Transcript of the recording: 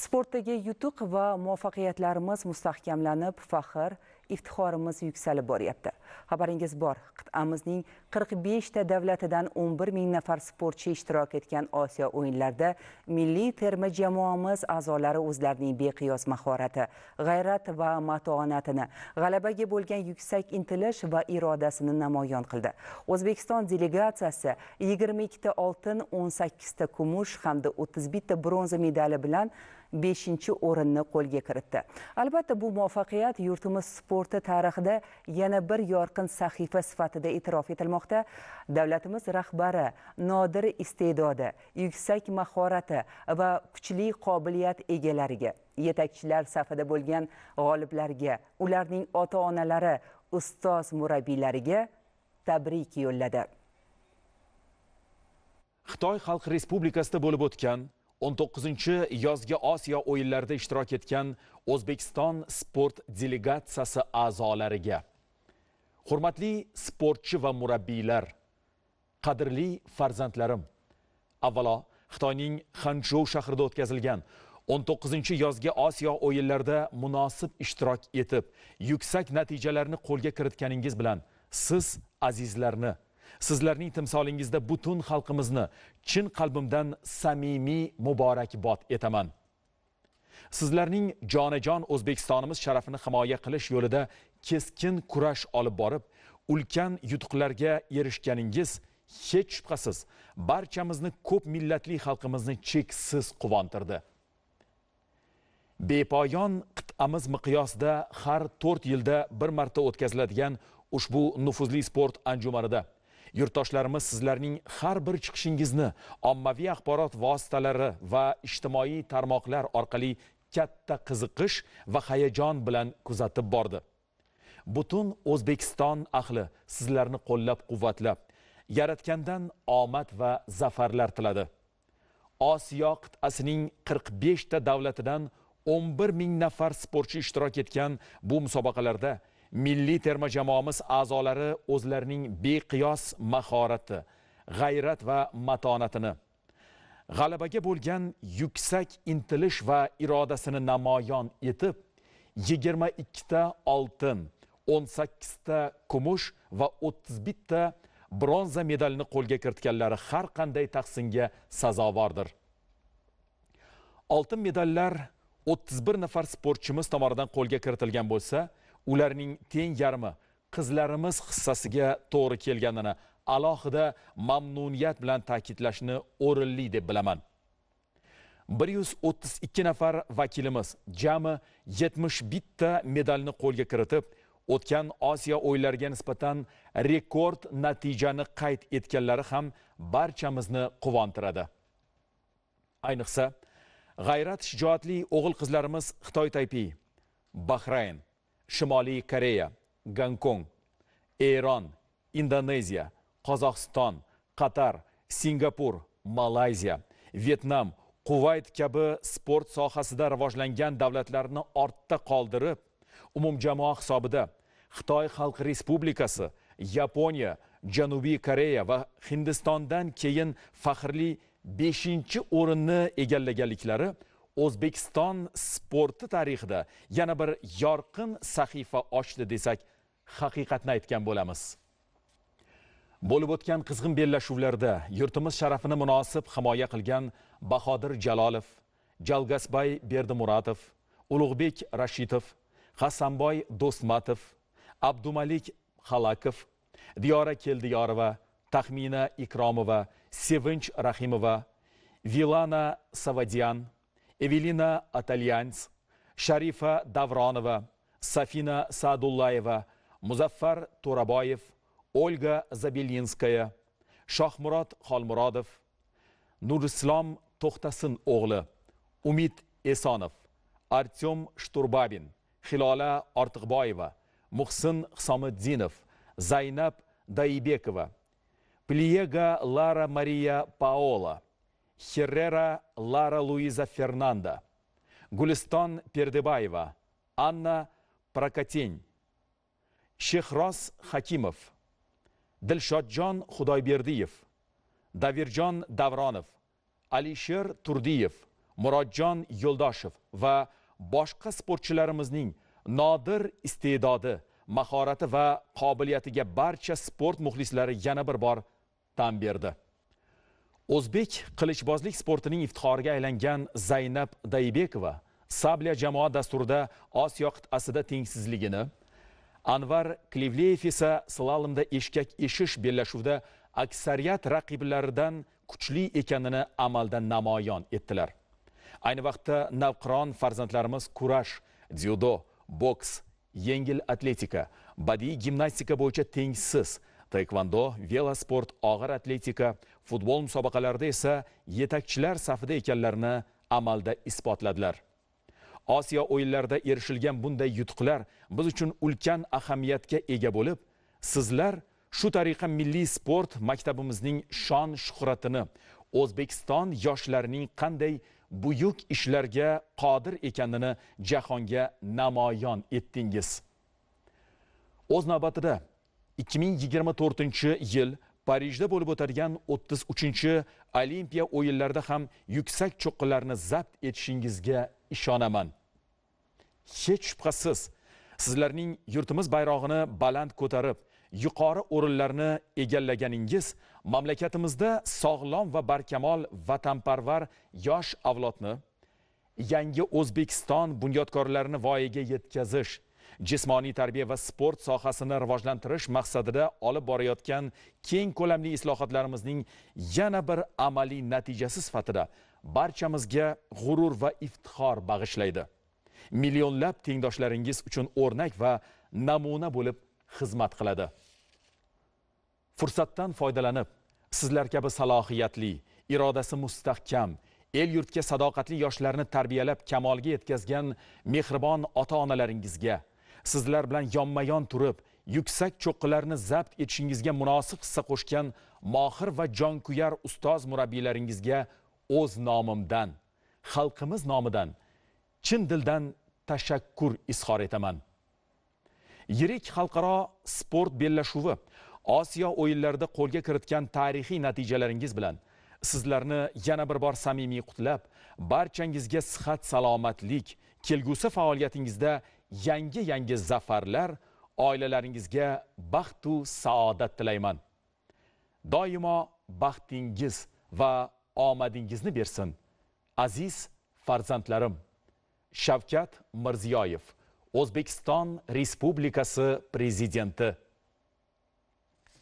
sportdagi yutuq va muvaffaqiyatlarimiz mustahkamlanib faxr iftixorimiz yuksalib boryapti xabaringiz bor qit'amizning 45 ta davlatidan 11 ming nafar sportchi ishtirok etgan Osiyo o'yinlarida milliy terma jamoamiz a'zolari o'zlarining beqiyos mahorati, g'ayrat va matonatini, g'alabaga bo'lgan yuksak intilish va irodasini namoyon qildi. O'zbekiston delegatsiyasi 22 ta oltin, 18 ta kumush hamda 31 ta bronza medali bilan 5 o'rinni qo'lga kiritdi. Albatta bu muvaffaqiyat yurtimiz sporti tarixida yana bir yorqin sahifa sifatida e'tirof etilmoqda. etmoqda davlatimiz rahbari nodir iste'dodi yuksak mahorati va kuchli qobiliyat egalariga yetakchilar safida bo'lgan g'oliblarga ularning ota onalari ustoz murabbiylariga tabrik yo'lladi xitoy xalq respublikasida bo'lib o'tgan 19 yozgi Osiyo o'yinlarida ishtirok etgan O'zbekiston sport delegatsiyasi a'zolariga hurmatli sportchi va murabbiylar qadrli farzandlarim avvalo xitoyning xanchjou shahrida o'tkazilgan 19 yozgi osiyo o'yinlarida munosib ishtirok etib yuksak natijalarni qo'lga kiritganingiz bilan siz azizlarni sizlarning timsolingizda butun xalqimizni chin qalbimdan samimiy muborakbod etaman sizlarning jonajon o'zbekistonimiz sharafini himoya qilish yo'lida keskin kurash olib borib ulkan yutuqlarga erishganingiz hech shubhasiz barchamizni ko'p millatli xalqimizni cheksiz quvontirdi bepoyon qit'amiz miqyosida har to'rt yilda bir marta o'tkaziladigan ushbu nufuzli sport anjumanida yurtdoshlarimiz sizlarning har bir chiqishingizni ommaviy axborot vositalari va ijtimoiy tarmoqlar orqali katta qiziqish va hayajon bilan kuzatib bordi butun o'zbekiston ahli sizlarni qo'llab quvvatlab yaratgandan omad va zafarlar tiladi osiyo qit'asining 45 ta davlatidan 11 ming nafar sportchi ishtirok etgan bu musobaqalarda milliy terma jamoamiz a'zolari o'zlarining beqiyos mahorati g'ayrat va matonatini g'alabaga bo'lgan yuksak intilish va irodasini namoyon etib 22 ta oltin 18ta kumush va 31 ta bronza medalni qo'lga kiritganlari har qanday tahsinga sazovordir oltin medallar 31 nafar sportchimiz tomonidan qo'lga kiritilgan bo'lsa ularning teng yarmi qizlarimiz hissasiga to'g'ri kelganini alohida mamnuniyat bilan ta'kidlashni o'rinli deb bilaman 132 nafar vakilimiz jami 71 ta medalni qo'lga kiritib o'tgan Osiyo o'yinlariga nisbatan rekord natijani qayd etganlari ham barchamizni quvontiradi. Ayniqsa, g'ayrat shijoatli o'g'il qizlarimiz Xitoy Taypey, Bahrayn, Shimoliy Koreya, Gonkong, Eron, Indoneziya, Qozog'iston, Qatar, Singapur, Malayziya, Vyetnam, Quvayt kabi sport sohasida rivojlangan davlatlarni ortda qoldirib, umumjamoa hisobida xitoy xalq respublikasi yaponiya janubiy koreya va hindistondan keyin faxrli beshinchi o'rinni egallaganliklari o'zbekiston sporti tarixida yana bir yorqin sahifa ochdi desak haqiqatni aytgan bo'lamiz bo'lib o'tgan qizg'in bellashuvlarda yurtimiz sharafini munosib himoya qilgan bahodir jalolov jalgasbay berdimuratov ulug'bek rashitov hasanboy do'stmatov abdumalik xalakov diyora keldiyorova taxmina ikromova sevinch rahimova vilana savadyan evelina atalyans sharifa davronova safina sadullayeva muzaffar to'raboyev olga zabelinskaya shohmurod xolmurodov nurislom to'xtasin o'g'li umid esonov artyom shturbabin hilola ortiqboyeva Мұхсын Қсамыддинов, Зайнап Дайбекова, Плиега Лара Мария Паола, Херрера Лара Луиза Фернанда, Гулистан Пердебаева, Анна Прокотень, Шехрос Хакимов, Дилшоджон Худойбердиев, Давиржон Давронов, Алишер Турдиев, Мураджон Yo'ldoshev ва boshqa sportchilarimizning nodir iste'dodi mahorati va qobiliyatiga barcha sport muxlislari yana bir bor tan berdi o'zbek qilichbozlik sportining iftixoriga aylangan zaynab daybekova sablya jamoa dasturida osiyo qit'asida tengsizligini anvar klivleyev esa slalomda eshkak eshish bellashuvida aksariyat raqiblaridan kuchli ekanini amalda namoyon etdilar ayni vaqtda navqiron farzandlarimiz kurash dzyudo boks yengil atletika badiiy gimnastika bo'yicha tengsiz taekvondo velosport og'ir atletika futbol musobaqalarida esa yetakchilar safida ekanlarini amalda isbotladilar osiyo o'yinlarida erishilgan bunday yutuqlar biz uchun ulkan ahamiyatga ega bo'lib sizlar shu tariqa milliy sport maktabimizning shon shuhratini o'zbekiston yoshlarining qanday buyuk ishlarga qodir ekanini jahonga namoyon etdingiz o'z navbatida 2024 yil parijda bo'lib o'tadigan 33 olimpiya o'yinlarida ham yuksak cho'qqilarni zabt etishingizga ishonaman hech shubhasiz sizlarning yurtimiz bayrog'ini baland ko'tarib yuqori o'rinlarni egallaganingiz mamlakatimizda sog'lom va barkamol vatanparvar yosh avlodni yangi o'zbekiston bunyodkorlarini voyaga yetkazish jismoniy tarbiya va sport sohasini rivojlantirish maqsadida olib borayotgan keng ko'lamli islohotlarimizning yana bir amaliy natijasi sifatida barchamizga g'urur va iftixor bag'ishlaydi millionlab tengdoshlaringiz uchun o'rnak va namuna bo'lib xizmat qiladi fursatdan foydalanib sizlar kabi salohiyatli irodasi mustahkam el yurtga sadoqatli yoshlarni tarbiyalab kamolga yetkazgan mehribon ota onalaringizga sizlar bilan yonma yon turib yuksak cho'qqilarni zabt etishingizga munosib hissa qo'shgan mohir va jonkuyar ustoz murabbiylaringizga o'z nomimdan xalqimiz nomidan chin dildan tashakkur izhor etaman yirik xalqaro sport bellashuvi osiyo o'yinlarida qo'lga kiritgan tarixiy natijalaringiz bilan sizlarni yana bir bor samimiy qutlab barchangizga sihat salomatlik kelgusi faoliyatingizda yangi yangi zafarlar oilalaringizga baxtu saodat tilayman doimo baxtingiz va omadingizni bersin aziz farzandlarim shavkat mirziyoyev o'zbekiston respublikasi prezidenti